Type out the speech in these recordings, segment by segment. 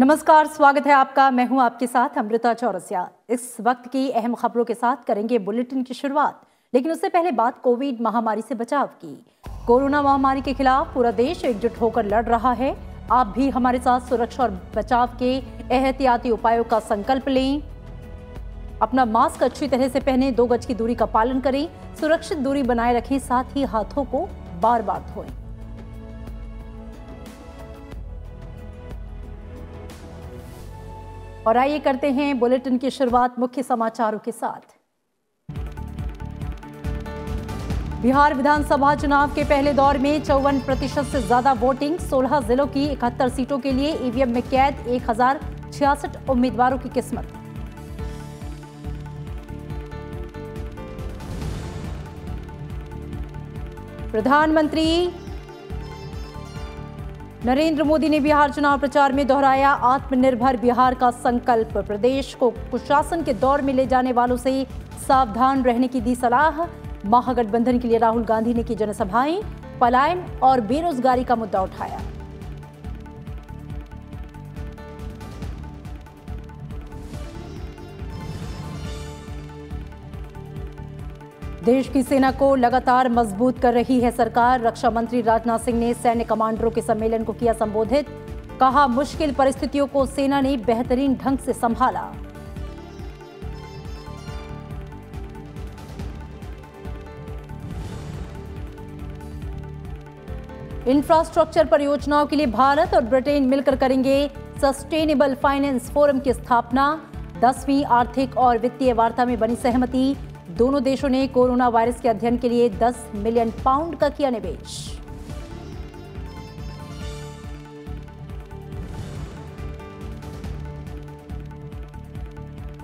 नमस्कार स्वागत है आपका मैं हूं आपके साथ अमृता चौरसिया इस वक्त की अहम खबरों के साथ करेंगे बुलेटिन की शुरुआत लेकिन उससे पहले बात कोविड महामारी से बचाव की कोरोना महामारी के खिलाफ पूरा देश एकजुट होकर लड़ रहा है आप भी हमारे साथ सुरक्षा और बचाव के एहतियाती उपायों का संकल्प लें अपना मास्क अच्छी तरह से पहने दो गज की दूरी का पालन करें सुरक्षित दूरी बनाए रखें साथ ही हाथों को बार बार धोएं और आइए करते हैं बुलेटिन की शुरुआत मुख्य समाचारों के साथ बिहार विधानसभा चुनाव के पहले दौर में चौवन प्रतिशत से ज्यादा वोटिंग 16 जिलों की इकहत्तर सीटों के लिए ईवीएम में कैद एक उम्मीदवारों की किस्मत प्रधानमंत्री नरेंद्र मोदी ने बिहार चुनाव प्रचार में दोहराया आत्मनिर्भर बिहार का संकल्प प्रदेश को कुशासन के दौर में ले जाने वालों से सावधान रहने की दी सलाह महागठबंधन के लिए राहुल गांधी ने की जनसभाएं पलायन और बेरोजगारी का मुद्दा उठाया देश की सेना को लगातार मजबूत कर रही है सरकार रक्षा मंत्री राजनाथ सिंह ने सैन्य कमांडरों के सम्मेलन को किया संबोधित कहा मुश्किल परिस्थितियों को सेना ने बेहतरीन ढंग से संभाला इंफ्रास्ट्रक्चर परियोजनाओं के लिए भारत और ब्रिटेन मिलकर करेंगे सस्टेनेबल फाइनेंस फोरम की स्थापना दसवीं आर्थिक और वित्तीय वार्ता में बनी सहमति दोनों देशों ने कोरोना वायरस के अध्ययन के लिए 10 मिलियन पाउंड का किया निवेश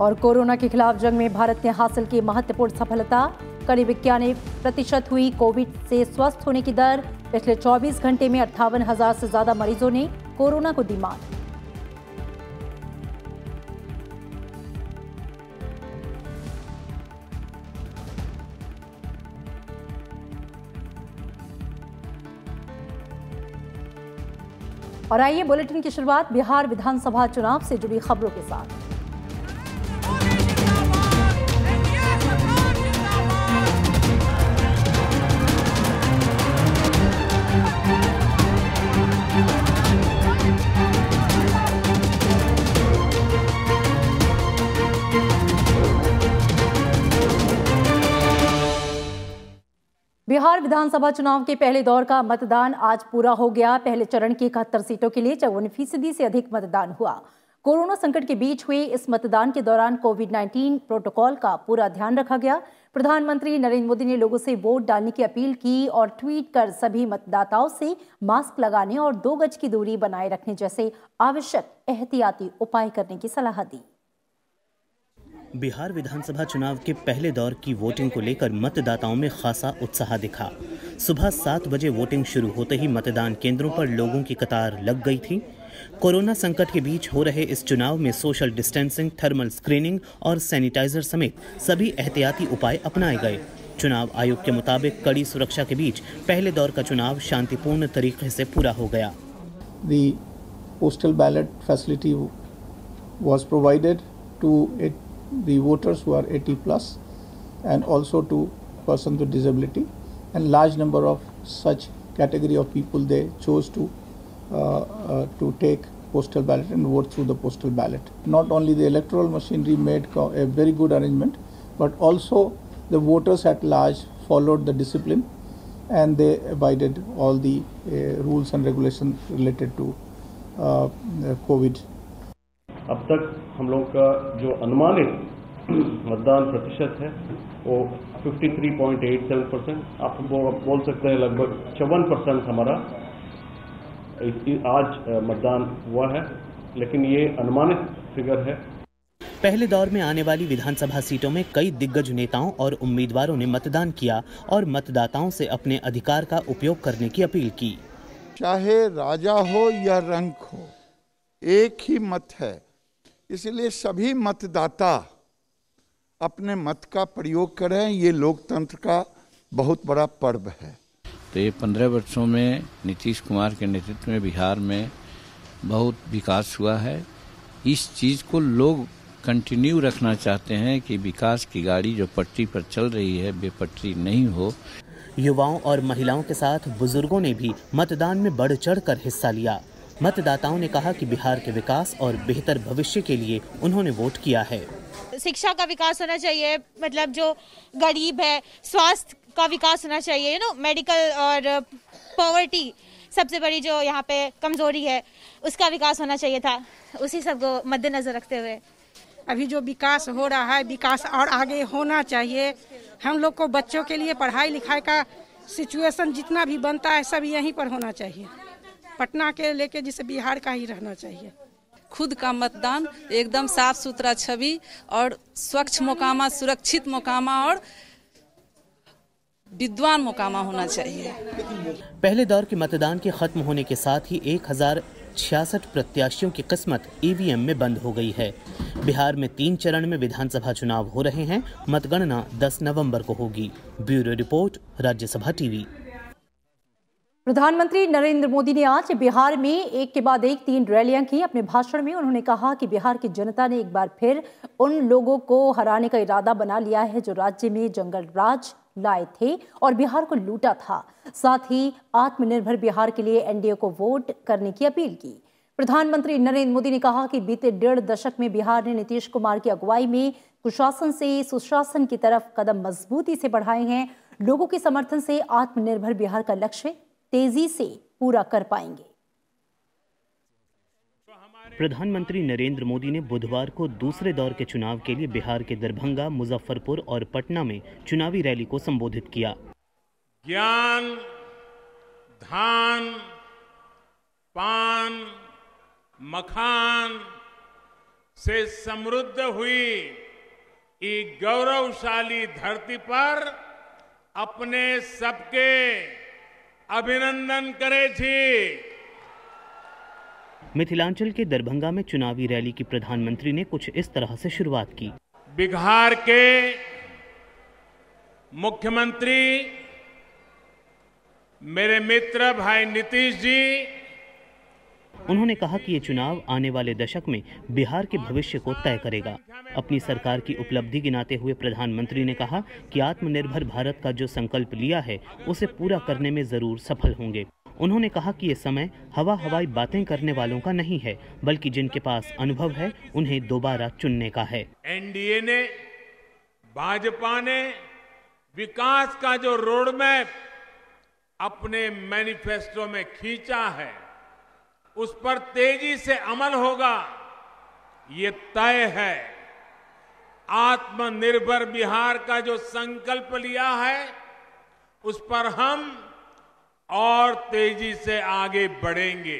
और कोरोना के खिलाफ जंग में भारत ने हासिल की महत्वपूर्ण सफलता करीब इक्यानवे प्रतिशत हुई कोविड से स्वस्थ होने की दर पिछले 24 घंटे में अट्ठावन हजार से ज्यादा मरीजों ने कोरोना को दी मात और आइए बुलेटिन की शुरुआत बिहार विधानसभा चुनाव से जुड़ी खबरों के साथ विधानसभा चुनाव के पहले दौर का मतदान आज पूरा हो गया पहले चरण की इकहत्तर सीटों के लिए चौवन फीसदी से अधिक मतदान हुआ कोरोना संकट के बीच हुए इस मतदान के दौरान कोविड 19 प्रोटोकॉल का पूरा ध्यान रखा गया प्रधानमंत्री नरेंद्र मोदी ने लोगों से वोट डालने की अपील की और ट्वीट कर सभी मतदाताओं से मास्क लगाने और दो गज की दूरी बनाए रखने जैसे आवश्यक एहतियाती उपाय करने की सलाह दी बिहार विधानसभा चुनाव के पहले दौर की वोटिंग को लेकर मतदाताओं में खासा उत्साह दिखा सुबह सात बजे वोटिंग शुरू होते ही मतदान केंद्रों पर लोगों की कतार लग गई थी कोरोना संकट के बीच हो रहे इस चुनाव में सोशल डिस्टेंसिंग थर्मल स्क्रीनिंग और सैनिटाइजर समेत सभी एहतियाती उपाय अपनाए गए चुनाव आयोग के मुताबिक कड़ी सुरक्षा के बीच पहले दौर का चुनाव शांतिपूर्ण तरीके से पूरा हो गया The ballot facility was provided to the voters who are 80 plus and also to persons with disability and large number of such category of people they chose to uh, uh, to take postal ballot and vote through the postal ballot not only the electoral machinery made a very good arrangement but also the voters at large followed the discipline and they abided all the uh, rules and regulations related to uh, uh, covid अब तक हम लोग का जो अनुमानित मतदान प्रतिशत है वो 53.87 परसेंट आप बोल सकते हैं लगभग चौवन परसेंट हमारा आज मतदान हुआ है लेकिन ये अनुमानित फिगर है पहले दौर में आने वाली विधानसभा सीटों में कई दिग्गज नेताओं और उम्मीदवारों ने मतदान किया और मतदाताओं से अपने अधिकार का उपयोग करने की अपील की चाहे राजा हो या रंक हो एक ही मत है इसलिए सभी मतदाता अपने मत का प्रयोग करें ये लोकतंत्र का बहुत बड़ा पर्व है तो ये पंद्रह वर्षों में नीतीश कुमार के नेतृत्व में बिहार में बहुत विकास हुआ है इस चीज़ को लोग कंटिन्यू रखना चाहते हैं कि विकास की गाड़ी जो पटरी पर चल रही है बेपटरी नहीं हो युवाओं और महिलाओं के साथ बुजुर्गों ने भी मतदान में बढ़ चढ़ कर हिस्सा लिया मतदाताओं ने कहा कि बिहार के विकास और बेहतर भविष्य के लिए उन्होंने वोट किया है शिक्षा का विकास होना चाहिए मतलब जो गरीब है स्वास्थ्य का विकास होना चाहिए यू नो मेडिकल और पॉवर्टी सबसे बड़ी जो यहाँ पे कमजोरी है उसका विकास होना चाहिए था उसी सब को मद्देनजर रखते हुए अभी जो विकास हो रहा है विकास और आगे होना चाहिए हम लोग को बच्चों के लिए पढ़ाई लिखाई का सिचुएशन जितना भी बनता है सब यहीं पर होना चाहिए पटना के लेके जिसे बिहार का ही रहना चाहिए खुद का मतदान एकदम साफ सुथरा छवि और स्वच्छ मोकामा सुरक्षित मोकामा और विद्वान मोकामा होना चाहिए पहले दौर के मतदान के खत्म होने के साथ ही एक हजार छियासठ प्रत्याशियों की किस्मत ईवीएम में बंद हो गई है बिहार में तीन चरण में विधानसभा चुनाव हो रहे हैं मतगणना 10 नवंबर को होगी ब्यूरो रिपोर्ट राज्यसभा टीवी प्रधानमंत्री नरेंद्र मोदी ने आज बिहार में एक के बाद एक तीन रैलियां की अपने भाषण में उन्होंने कहा कि बिहार की जनता ने एक बार फिर उन लोगों को हराने का इरादा बना लिया है जो राज्य में जंगल राज लाए थे और बिहार को लूटा था साथ ही आत्मनिर्भर बिहार के लिए एनडीए को वोट करने की अपील की प्रधानमंत्री नरेंद्र मोदी ने कहा कि बीते डेढ़ दशक में बिहार ने नीतीश कुमार की अगुवाई में कुशासन से सुशासन की तरफ कदम मजबूती से बढ़ाए हैं लोगों के समर्थन से आत्मनिर्भर बिहार का लक्ष्य तेजी से पूरा कर पाएंगे प्रधानमंत्री नरेंद्र मोदी ने बुधवार को दूसरे दौर के चुनाव के लिए बिहार के दरभंगा मुजफ्फरपुर और पटना में चुनावी रैली को संबोधित किया ज्ञान धान पान मखान से समृद्ध हुई गौरवशाली धरती पर अपने सबके अभिनंदन करे थी मिथिलांचल के दरभंगा में चुनावी रैली की प्रधानमंत्री ने कुछ इस तरह से शुरुआत की बिहार के मुख्यमंत्री मेरे मित्र भाई नीतीश जी उन्होंने कहा कि ये चुनाव आने वाले दशक में बिहार के भविष्य को तय करेगा अपनी सरकार की उपलब्धि गिनाते हुए प्रधानमंत्री ने कहा कि आत्मनिर्भर भारत का जो संकल्प लिया है उसे पूरा करने में जरूर सफल होंगे उन्होंने कहा कि ये समय हवा हवाई बातें करने वालों का नहीं है बल्कि जिनके पास अनुभव है उन्हें दोबारा चुनने का है एनडीए ने भाजपा ने विकास का जो रोड मैप अपने मैनिफेस्टो में खींचा है उस पर तेजी से अमल होगा ये तय है आत्मनिर्भर बिहार का जो संकल्प लिया है उस पर हम और तेजी से आगे बढ़ेंगे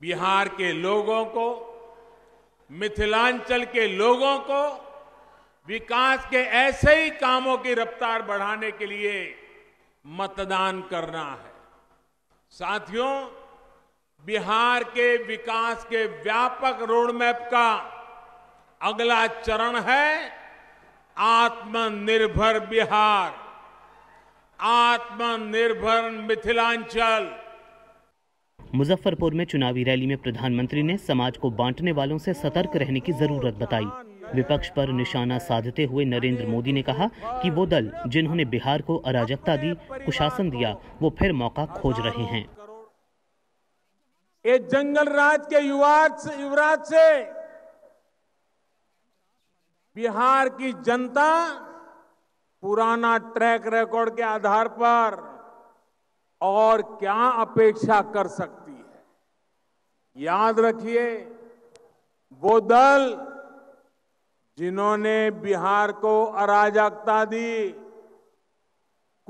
बिहार के लोगों को मिथिलांचल के लोगों को विकास के ऐसे ही कामों की रफ्तार बढ़ाने के लिए मतदान करना है साथियों बिहार के विकास के व्यापक रोडमैप का अगला चरण है आत्मनिर्भर बिहार आत्मनिर्भर मिथिलांचल मुजफ्फरपुर में चुनावी रैली में प्रधानमंत्री ने समाज को बांटने वालों से सतर्क रहने की जरूरत बताई विपक्ष पर निशाना साधते हुए नरेंद्र मोदी ने कहा कि वो दल जिन्होंने बिहार को अराजकता दी कुशासन दिया वो फिर मौका खोज रहे हैं ये जंगल राज के युवाज युवराज से बिहार की जनता पुराना ट्रैक रिकॉर्ड के आधार पर और क्या अपेक्षा कर सकती है याद रखिए वो दल जिन्होंने बिहार को अराजकता दी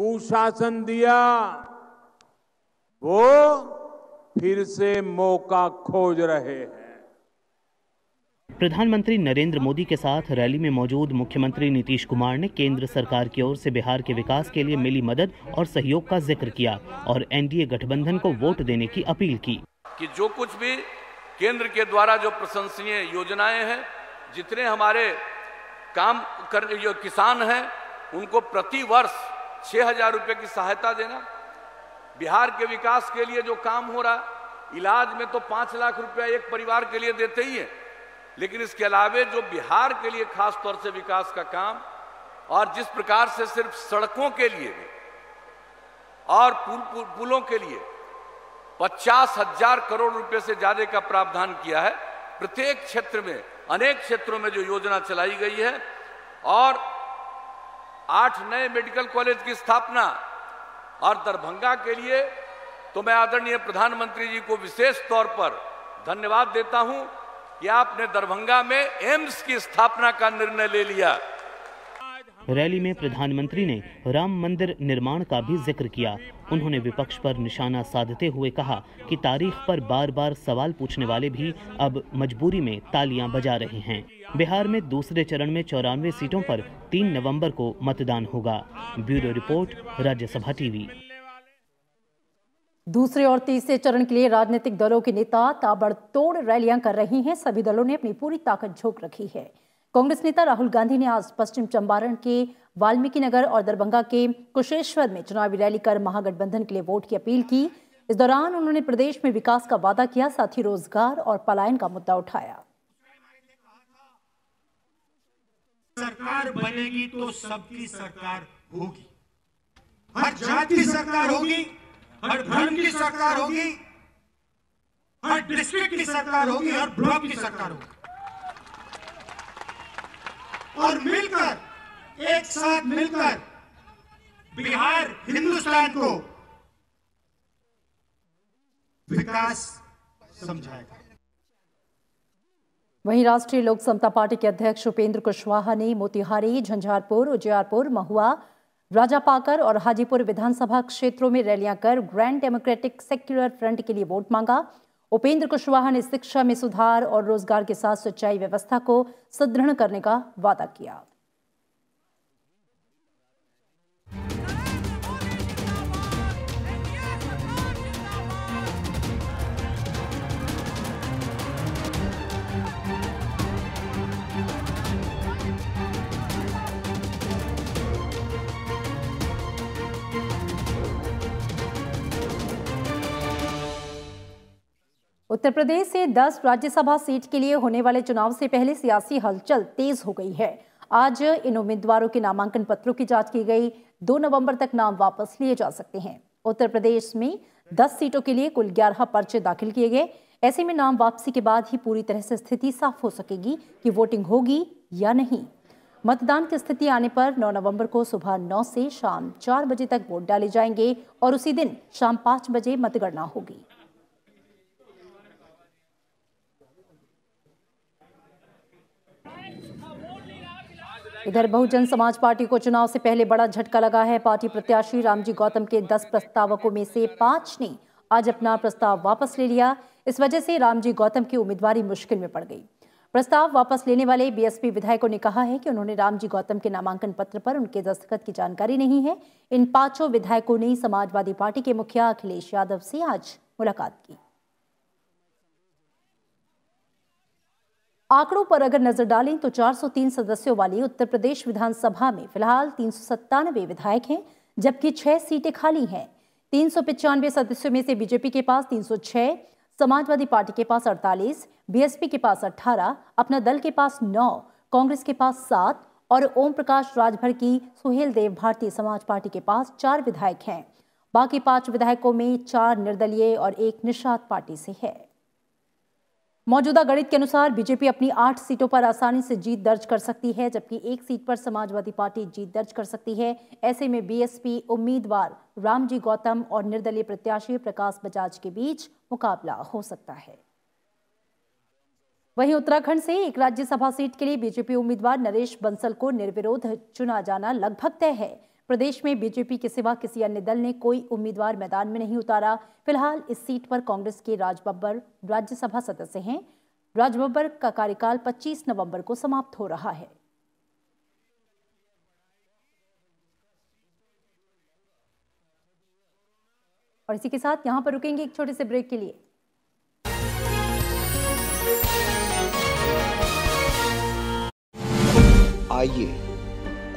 कुशासन दिया वो फिर से मौका खोज रहे हैं प्रधानमंत्री नरेंद्र मोदी के साथ रैली में मौजूद मुख्यमंत्री नीतीश कुमार ने केंद्र सरकार की ओर से बिहार के विकास के लिए मिली मदद और सहयोग का जिक्र किया और एनडीए गठबंधन को वोट देने की अपील की कि जो कुछ भी केंद्र के द्वारा जो प्रशंसनीय योजनाएं हैं जितने हमारे काम कर जो किसान हैं उनको प्रति वर्ष छह हजार रुपये की सहायता देना बिहार के विकास के लिए जो काम हो रहा इलाज में तो पांच लाख रुपया एक परिवार के लिए देते ही है लेकिन इसके अलावे जो बिहार के लिए खास तौर से विकास का काम और जिस प्रकार से सिर्फ सड़कों के लिए भी और पुल, पुल, पुलों के लिए पचास हजार करोड़ रुपए से ज्यादा का प्रावधान किया है प्रत्येक क्षेत्र में अनेक क्षेत्रों में जो योजना चलाई गई है और आठ नए मेडिकल कॉलेज की स्थापना और दरभंगा के लिए तो मैं आदरणीय प्रधानमंत्री जी को विशेष तौर पर धन्यवाद देता हूं कि आपने दरभंगा में एम्स की स्थापना का निर्णय ले लिया रैली में प्रधानमंत्री ने राम मंदिर निर्माण का भी जिक्र किया उन्होंने विपक्ष पर निशाना साधते हुए कहा कि तारीख पर बार बार सवाल पूछने वाले भी अब मजबूरी में तालियां बजा रहे हैं बिहार में दूसरे चरण में चौरानवे सीटों पर 3 नवंबर को मतदान होगा ब्यूरो रिपोर्ट राज्यसभा टीवी दूसरे और तीसरे चरण के लिए राजनीतिक दलों के नेता ताबड़तोड़ रैलियां कर रहे हैं सभी दलों ने अपनी पूरी ताकत झोंक रखी है कांग्रेस नेता राहुल गांधी ने आज पश्चिम चंपारण के वाल्मीकि नगर और दरभंगा के कुशेश्वर में चुनावी रैली कर महागठबंधन के लिए वोट की अपील की इस दौरान उन्होंने प्रदेश में विकास का वादा किया साथ ही रोजगार और पलायन का मुद्दा उठाया सरकार बनेगी तो सबकी सरकार होगी हर जाति की सरकार होगी हर धर्म की सरकार होगी हर डिस्ट्रिक्ट की सरकार होगी हर ब्लॉक की सरकार होगी और मिलकर एक साथ मिलकर बिहार हिंदुस्तान को विकास समझाएगा वहीं राष्ट्रीय लोक समता पार्टी के अध्यक्ष उपेंद्र कुशवाहा ने मोतिहारी झंझारपुर उजियारपुर महुआ राजापाकर और हाजीपुर विधानसभा क्षेत्रों में रैलियां कर ग्रैंड डेमोक्रेटिक सेक्युलर फ्रंट के लिए वोट मांगा उपेंद्र कुशवाहा ने शिक्षा में सुधार और रोजगार के साथ सिंचाई व्यवस्था को सुदृढ़ करने का वादा किया उत्तर प्रदेश से 10 राज्यसभा सीट के लिए होने वाले चुनाव से पहले सियासी हलचल तेज हो गई है आज इन उम्मीदवारों के नामांकन पत्रों की जांच की गई 2 नवंबर तक नाम वापस लिए जा सकते हैं उत्तर प्रदेश में 10 सीटों के लिए कुल 11 पर्चे दाखिल किए गए ऐसे में नाम वापसी के बाद ही पूरी तरह से स्थिति साफ हो सकेगी कि वोटिंग होगी या नहीं मतदान की स्थिति आने पर 9 नवंबर को सुबह 9 से शाम 4 बजे तक वोट डाले जाएंगे और उसी दिन शाम 5 बजे मतगणना होगी इधर बहुजन समाज पार्टी को चुनाव से पहले बड़ा झटका लगा है पार्टी प्रत्याशी रामजी गौतम के दस प्रस्तावकों में से पांच ने आज अपना प्रस्ताव वापस ले लिया इस वजह से रामजी गौतम की उम्मीदवारी मुश्किल में पड़ गई प्रस्ताव वापस लेने वाले बीएसपी विधायकों ने कहा है कि उन्होंने रामजी गौतम के नामांकन पत्र पर उनके दस्तखत की जानकारी नहीं है इन पांचों विधायकों ने समाजवादी पार्टी के मुखिया अखिलेश यादव से आज मुलाकात की आंकड़ों पर अगर नजर डालें तो 403 सदस्यों वाली उत्तर प्रदेश विधानसभा में फिलहाल तीन विधायक हैं जबकि छह सीटें खाली हैं तीन सदस्यों में से बीजेपी के पास 306, समाजवादी पार्टी के पास 48, बीएसपी के पास 18, अपना दल के पास 9, कांग्रेस के पास 7 और ओम प्रकाश राजभर की सुहेल देव भारतीय समाज पार्टी के पास चार विधायक हैं बाकी पांच विधायकों में चार निर्दलीय और एक निषाद पार्टी से है मौजूदा गणित के अनुसार बीजेपी अपनी आठ सीटों पर आसानी से जीत दर्ज कर सकती है जबकि एक सीट पर समाजवादी पार्टी जीत दर्ज कर सकती है ऐसे में बीएसपी उम्मीदवार रामजी गौतम और निर्दलीय प्रत्याशी प्रकाश बजाज के बीच मुकाबला हो सकता है वहीं उत्तराखंड से एक राज्यसभा सीट के लिए बीजेपी उम्मीदवार नरेश बंसल को निर्विरोध चुना जाना लगभग तय है प्रदेश में बीजेपी के सिवा किसी अन्य दल ने कोई उम्मीदवार मैदान में नहीं उतारा फिलहाल इस सीट पर कांग्रेस के राज बब्बर राज्यसभा सदस्य हैं राज बब्बर का कार्यकाल 25 नवंबर को समाप्त हो रहा है और इसी के साथ यहां पर रुकेंगे एक छोटे से ब्रेक के लिए आइए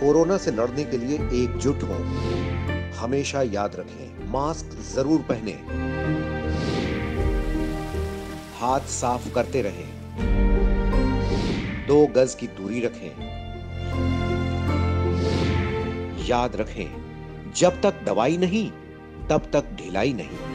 कोरोना से लड़ने के लिए एकजुट हों हमेशा याद रखें मास्क जरूर पहने हाथ साफ करते रहें दो गज की दूरी रखें याद रखें जब तक दवाई नहीं तब तक ढिलाई नहीं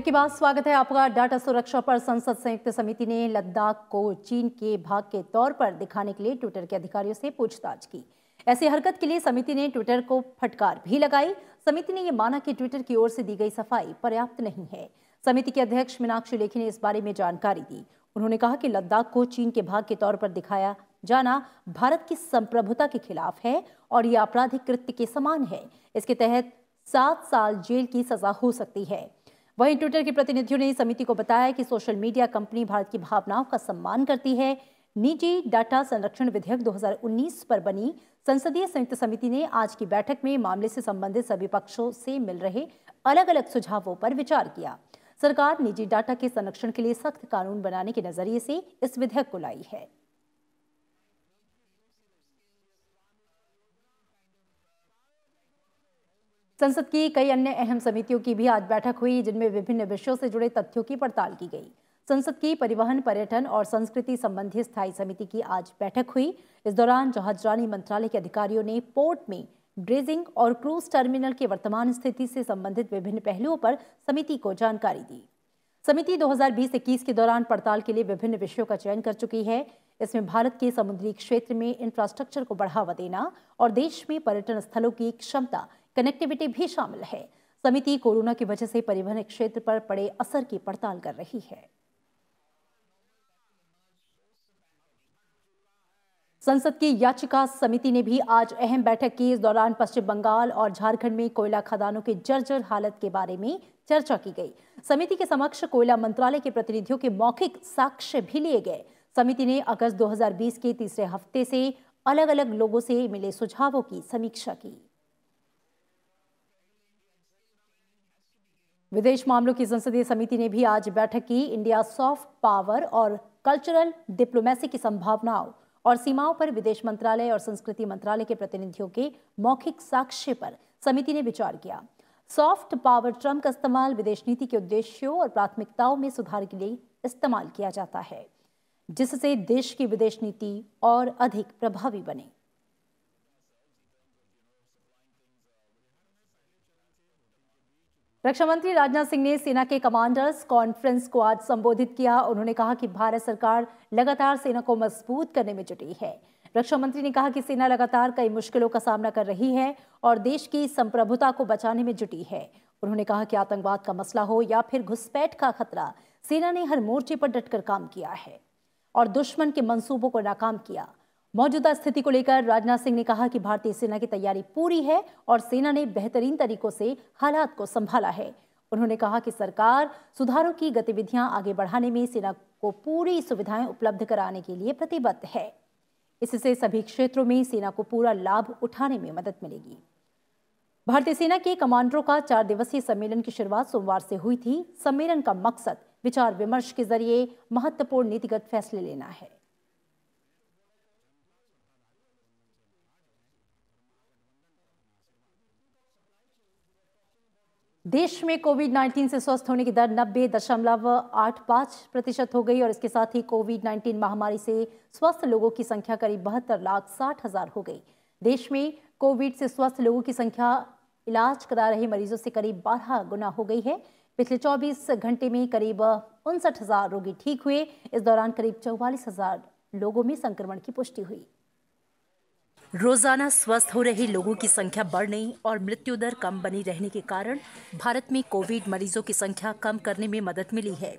ब्रेक के बाद स्वागत है आपका डाटा सुरक्षा पर संसद संयुक्त समिति ने लद्दाख को चीन के भाग के तौर पर दिखाने के लिए ट्विटर के अधिकारियों से पूछताछ की ऐसी हरकत के लिए समिति ने ट्विटर को फटकार भी लगाई समिति ने यह माना कि ट्विटर की ओर से दी गई सफाई पर्याप्त नहीं है समिति के अध्यक्ष मीनाक्षी लेखी ने इस बारे में जानकारी दी उन्होंने कहा कि लद्दाख को चीन के भाग के तौर पर दिखाया जाना भारत की संप्रभुता के खिलाफ है और ये आपराधिक कृत्य के समान है इसके तहत सात साल जेल की सजा हो सकती है वहीं ट्विटर के प्रतिनिधियों ने समिति को बताया कि सोशल मीडिया कंपनी भारत की भावनाओं का सम्मान करती है निजी डाटा संरक्षण विधेयक 2019 पर बनी संसदीय संयुक्त समिति ने आज की बैठक में मामले से संबंधित सभी पक्षों से मिल रहे अलग अलग सुझावों पर विचार किया सरकार निजी डाटा के संरक्षण के लिए सख्त कानून बनाने के नजरिए से इस विधेयक को लाई है संसद की कई अन्य अहम समितियों की भी आज बैठक हुई जिनमें विभिन्न विषयों से जुड़े तथ्यों की पड़ताल की गई संसद की परिवहन पर्यटन और संस्कृति संबंधी स्थायी समिति की आज बैठक हुई इस दौरान जहाजरानी मंत्रालय के अधिकारियों ने पोर्ट में ड्रेजिंग और क्रूज टर्मिनल की वर्तमान स्थिति से संबंधित विभिन्न पहलुओं पर समिति को जानकारी दी समिति 2020-21 के दौरान पड़ताल के लिए विभिन्न विषयों का चयन कर चुकी है इसमें भारत के समुद्री क्षेत्र में इंफ्रास्ट्रक्चर को बढ़ावा देना और देश में पर्यटन स्थलों की क्षमता कनेक्टिविटी भी शामिल है समिति कोरोना की वजह से परिवहन क्षेत्र पर पड़े असर की पड़ताल कर रही है संसद की याचिका समिति ने भी आज अहम बैठक की इस दौरान पश्चिम बंगाल और झारखंड में कोयला खदानों के जर्जर हालत के बारे में चर्चा की गई समिति के समक्ष कोयला मंत्रालय के प्रतिनिधियों के मौखिक साक्ष्य भी लिए गए समिति ने अगस्त 2020 के तीसरे हफ्ते से अलग अलग लोगों से मिले सुझावों की समीक्षा की विदेश मामलों की संसदीय समिति ने भी आज बैठक की इंडिया सॉफ्ट पावर और कल्चरल डिप्लोमेसी की संभावनाओं और सीमाओं पर विदेश मंत्रालय और संस्कृति मंत्रालय के प्रतिनिधियों के मौखिक साक्ष्य पर समिति ने विचार किया सॉफ्ट पावर ट्रम्प का इस्तेमाल विदेश नीति के उद्देश्यों और प्राथमिकताओं में सुधार के लिए इस्तेमाल किया जाता है जिससे देश की विदेश नीति और अधिक प्रभावी बने रक्षा मंत्री राजनाथ सिंह ने सेना के कमांडर्स कॉन्फ्रेंस को आज संबोधित किया उन्होंने कहा कि भारत सरकार लगातार सेना को मजबूत करने में जुटी है रक्षा मंत्री ने कहा कि सेना लगातार कई मुश्किलों का सामना कर रही है और देश की संप्रभुता को बचाने में जुटी है उन्होंने कहा कि आतंकवाद का मसला हो या फिर घुसपैठ का खतरा सेना ने हर मोर्चे पर डटकर काम किया है और दुश्मन के मंसूबों को नाकाम किया मौजूदा स्थिति को लेकर राजनाथ सिंह ने कहा कि भारतीय सेना की तैयारी पूरी है और सेना ने बेहतरीन तरीकों से हालात को संभाला है उन्होंने कहा कि सरकार सुधारों की गतिविधियां आगे बढ़ाने में सेना को पूरी सुविधाएं उपलब्ध कराने के लिए प्रतिबद्ध है इससे सभी क्षेत्रों में सेना को पूरा लाभ उठाने में मदद मिलेगी भारतीय सेना के कमांडरों का चार दिवसीय सम्मेलन की शुरुआत सोमवार से हुई थी सम्मेलन का मकसद विचार विमर्श के जरिए महत्वपूर्ण नीतिगत फैसले लेना है देश में कोविड 19 से स्वस्थ होने की दर नब्बे दशमलव आठ पाँच प्रतिशत हो गई और इसके साथ ही कोविड 19 महामारी से स्वस्थ लोगों की संख्या करीब बहत्तर लाख साठ हजार हो गई देश में कोविड से स्वस्थ लोगों की संख्या इलाज करा रहे मरीजों से करीब बारह गुना हो गई है पिछले 24 घंटे में करीब उनसठ हजार रोगी ठीक हुए इस दौरान करीब चौवालीस हजार लोगों में संक्रमण की पुष्टि हुई रोजाना स्वस्थ हो रहे लोगों की संख्या बढ़ने और मृत्यु दर कम बनी रहने के कारण भारत में कोविड मरीजों की संख्या कम करने में मदद मिली है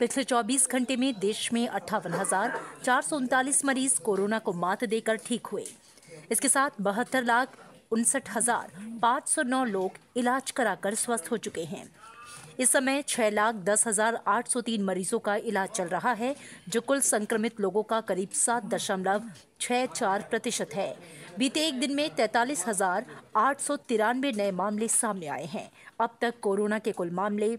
पिछले 24 घंटे में देश में अट्ठावन हजार चार मरीज कोरोना को मात देकर ठीक हुए इसके साथ बहत्तर लाख उनसठ हजार पाँच सौ नौ लोग इलाज कराकर स्वस्थ हो चुके हैं इस समय छह लाख दस हजार आठ सौ तीन मरीजों का इलाज चल रहा है जो कुल संक्रमित लोगों का करीब सात दशमलव छह चार प्रतिशत है बीते एक दिन में तैतालीस हजार आठ सौ तिरानवे नए मामले सामने आए हैं अब तक कोरोना के कुल मामले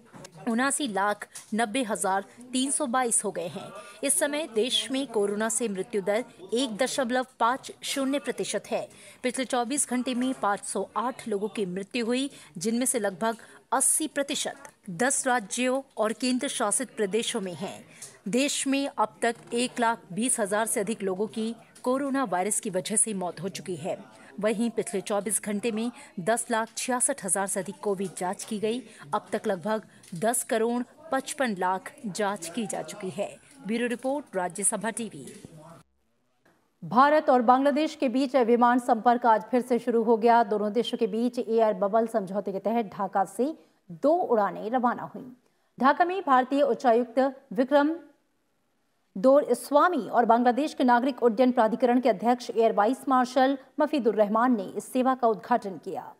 उनासी लाख नब्बे हजार तीन सौ बाईस हो गए हैं इस समय देश में कोरोना से मृत्यु दर एक दशमलव पाँच शून्य प्रतिशत है पिछले चौबीस घंटे में पाँच सौ आठ लोगों की मृत्यु हुई जिनमें से लगभग अस्सी प्रतिशत दस राज्यों और केंद्र शासित प्रदेशों में हैं देश में अब तक एक लाख बीस हजार से अधिक लोगों की कोरोना वायरस की वजह से मौत हो चुकी है वहीं पिछले 24 घंटे में दस लाख छियासठ हजार से अधिक कोविड जांच की गई अब तक लगभग 10 करोड़ पचपन लाख जांच की जा चुकी है bureau report Rajya Sabha TV Bharat और बांग्लादेश के बीच विमान संपर्क आज फिर से शुरू हो गया दोनों देशों के बीच एयर बबल समझौते के तहत ढाका से दो उड़ानें रवाना हुई ढाका में भारतीय उच्चायुक्त विक्रम दोर स्वामी और बांग्लादेश के नागरिक उड्डयन प्राधिकरण के अध्यक्ष air vice marshal Mafidur Rahman ने इस सेवा का उद्घाटन किया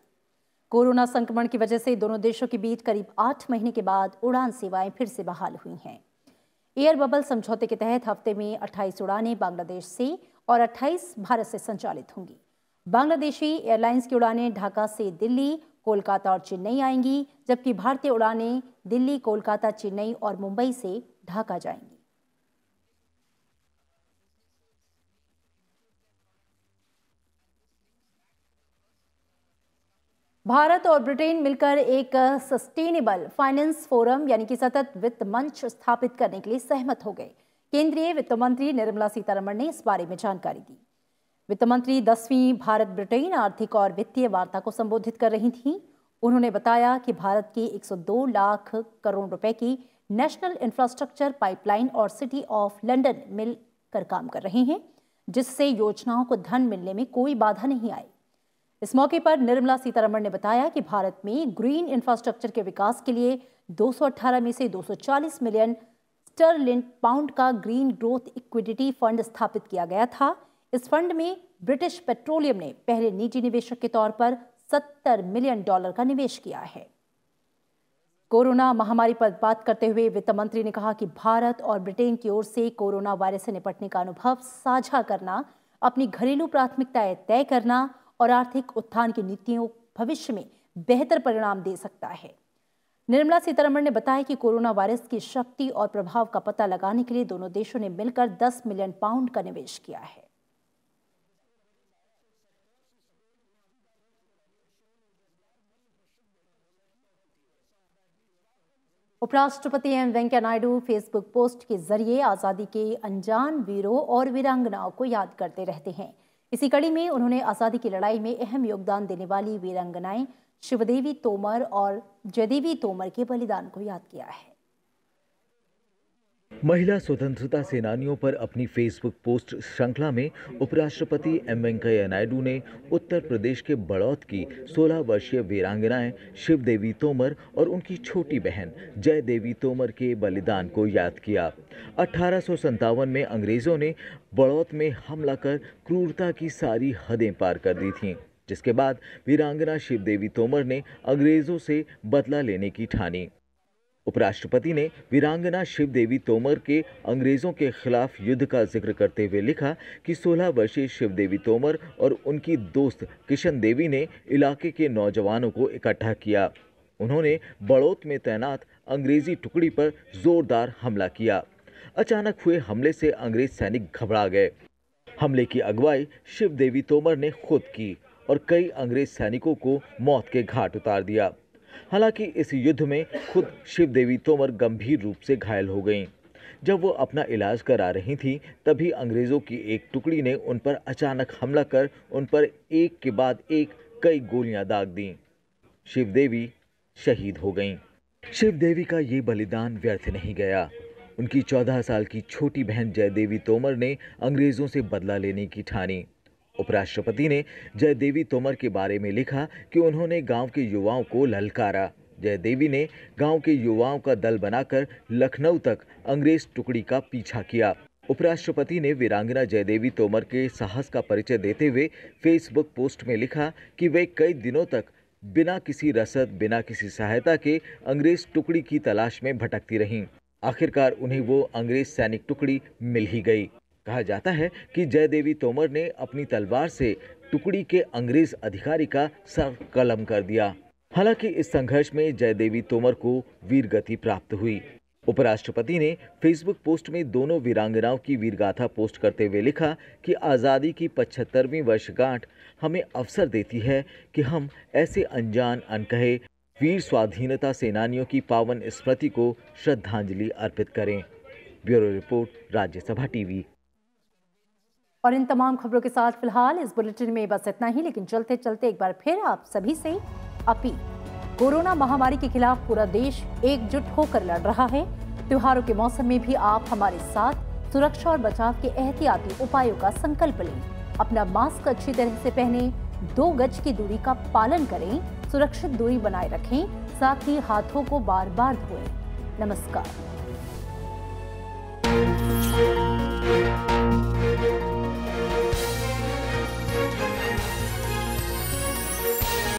कोरोना संक्रमण की वजह से दोनों देशों के बीच करीब आठ महीने के बाद उड़ान सेवाएं फिर से बहाल हुई हैं एयर बबल समझौते के तहत हफ्ते में 28 उड़ानें बांग्लादेश से और 28 भारत से संचालित होंगी बांग्लादेशी एयरलाइंस की उड़ानें ढाका से दिल्ली कोलकाता और चेन्नई आएंगी जबकि भारतीय उड़ानें दिल्ली कोलकाता चेन्नई और मुंबई से ढाका जाएंगी भारत और ब्रिटेन मिलकर एक सस्टेनेबल फाइनेंस फोरम यानी कि सतत वित्त मंच स्थापित करने के लिए सहमत हो गए केंद्रीय वित्त मंत्री निर्मला सीतारमण ने इस बारे में जानकारी दी वित्त मंत्री दसवीं भारत ब्रिटेन आर्थिक और वित्तीय वार्ता को संबोधित कर रही थी उन्होंने बताया कि भारत की 102 लाख करोड़ रुपए की नेशनल इंफ्रास्ट्रक्चर पाइपलाइन और सिटी ऑफ लंदन कर काम कर रहे हैं जिससे योजनाओं को धन मिलने में कोई बाधा नहीं आई इस मौके पर निर्मला सीतारमण ने बताया कि भारत में ग्रीन इंफ्रास्ट्रक्चर के विकास के लिए 218 में से 240 मिलियन स्टर्लिन पाउंड का ग्रीन ग्रोथ इक्विटी फंड स्थापित किया गया था इस फंड में ब्रिटिश पेट्रोलियम ने पहले निजी निवेशक के तौर पर 70 मिलियन डॉलर का निवेश किया है कोरोना महामारी पर बात करते हुए वित्त मंत्री ने कहा कि भारत और ब्रिटेन की ओर से कोरोना वायरस से निपटने का अनुभव साझा करना अपनी घरेलू प्राथमिकताएं तय करना और आर्थिक उत्थान की नीतियों भविष्य में बेहतर परिणाम दे सकता है निर्मला सीतारमण ने बताया कि कोरोना वायरस की शक्ति और प्रभाव का पता लगाने के लिए दोनों देशों ने मिलकर 10 मिलियन पाउंड का निवेश किया है उपराष्ट्रपति M Venkaiah Naidu Facebook post के जरिए आज़ादी के अनजान वीरों और वीरांगनाओं को याद करते रहते हैं इसी कड़ी में उन्होंने आज़ादी की लड़ाई में अहम योगदान देने वाली वीरांगनाएं शिवदेवी तोमर और जयदेवी तोमर के बलिदान को याद किया है महिला स्वतंत्रता सेनानियों पर अपनी फेसबुक पोस्ट श्रृंखला में उपराष्ट्रपति एम वेंकैया नायडू ने उत्तर प्रदेश के बड़ौत की 16 वर्षीय वीरांगनाएं शिव देवी तोमर और उनकी छोटी बहन जय देवी तोमर के बलिदान को याद किया अठारह में अंग्रेज़ों ने बड़ौत में हमला कर क्रूरता की सारी हदें पार कर दी थीं जिसके बाद वीरांगना शिवदेवी तोमर ने अंग्रेज़ों से बदला लेने की ठानी उपराष्ट्रपति ने वीरांगना शिव देवी तोमर के अंग्रेजों के खिलाफ युद्ध का जिक्र करते हुए लिखा कि 16 वर्षीय शिव देवी तोमर और उनकी दोस्त किशन देवी ने इलाके के नौजवानों को इकट्ठा किया उन्होंने बड़ौत में तैनात अंग्रेजी टुकड़ी पर जोरदार हमला किया अचानक हुए हमले से अंग्रेज सैनिक घबरा गए हमले की अगुवाई शिव देवी तोमर ने खुद की और कई अंग्रेज सैनिकों को मौत के घाट उतार दिया हालांकि इस युद्ध में खुद शिव देवी तोमर गंभीर रूप से घायल हो गईं जब वो अपना इलाज करा रही थी तभी अंग्रेज़ों की एक टुकड़ी ने उन पर अचानक हमला कर उन पर एक के बाद एक कई गोलियां दाग दीं शिव देवी शहीद हो गईं शिव देवी का ये बलिदान व्यर्थ नहीं गया उनकी चौदह साल की छोटी बहन जयदेवी तोमर ने अंग्रेज़ों से बदला लेने की ठानी उपराष्ट्रपति ने जयदेवी तोमर के बारे में लिखा कि उन्होंने गांव के युवाओं को ललकारा जय देवी ने गांव के युवाओं का दल बनाकर लखनऊ तक अंग्रेज टुकड़ी का पीछा किया उपराष्ट्रपति ने वीरांगना जयदेवी तोमर के साहस का परिचय देते हुए फेसबुक पोस्ट में लिखा कि वे कई दिनों तक बिना किसी रसद बिना किसी सहायता के अंग्रेज टुकड़ी की तलाश में भटकती रहीं आखिरकार उन्हें वो अंग्रेज सैनिक टुकड़ी मिल ही गई कहा जाता है कि देवी तोमर ने अपनी तलवार से टुकड़ी के अंग्रेज अधिकारी का सर कलम कर दिया हालांकि इस संघर्ष में जय देवी तोमर को वीर गति प्राप्त हुई उपराष्ट्रपति ने फेसबुक पोस्ट में दोनों वीरांगनाओं की वीरगाथा पोस्ट करते हुए लिखा कि आज़ादी की पचहत्तरवीं वर्षगांठ हमें अवसर देती है कि हम ऐसे अनजान अनकहे वीर स्वाधीनता सेनानियों की पावन स्मृति को श्रद्धांजलि अर्पित करें ब्यूरो रिपोर्ट राज्यसभा टीवी और इन तमाम खबरों के साथ फिलहाल इस बुलेटिन में बस इतना ही लेकिन चलते चलते एक बार फिर आप सभी से अपील कोरोना महामारी के खिलाफ पूरा देश एकजुट होकर लड़ रहा है त्योहारों के मौसम में भी आप हमारे साथ सुरक्षा और बचाव के एहतियाती उपायों का संकल्प लें अपना मास्क अच्छी तरह से पहने दो गज की दूरी का पालन करें सुरक्षित दूरी बनाए रखें साथ ही हाथों को बार बार धोएं नमस्कार